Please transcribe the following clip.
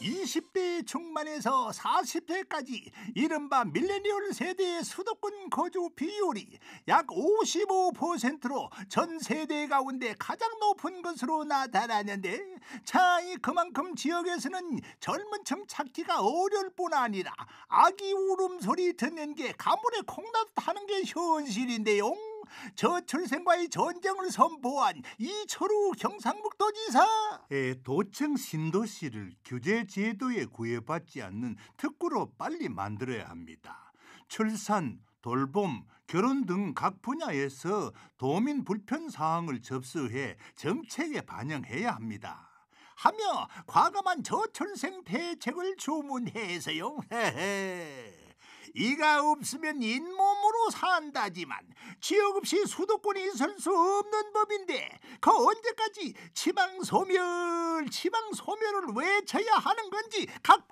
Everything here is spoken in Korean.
20대 중반에서 40대까지 이른바 밀레니얼 세대의 수도권 거주 비율이 약 55%로 전 세대 가운데 가장 높은 것으로 나타나는데 자, 이 그만큼 지역에서는 젊은 층 찾기가 어려울 뿐 아니라 아기 울음소리 듣는 게 가물에 콩나듯 하는 게 현실인데요. 저철생과의 전쟁을 선보한 이철우 경상북도지사 예, 도청 신도시를 규제 제도에 구애받지 않는 특구로 빨리 만들어야 합니다. 출산, 돌봄, 결혼 등 각 분야에서 도민 불편 사항을 접수해 정책에 반영해야 합니다. 하며 과감한 저출생 대책을 주문해서요. 헤헤. 이가 없으면 잇몸으로 산다지만 지역없이 수도권이 있을 수 없는 법인데 그 언제까지 지방소멸 지방소멸을 외쳐야 하는 건지 각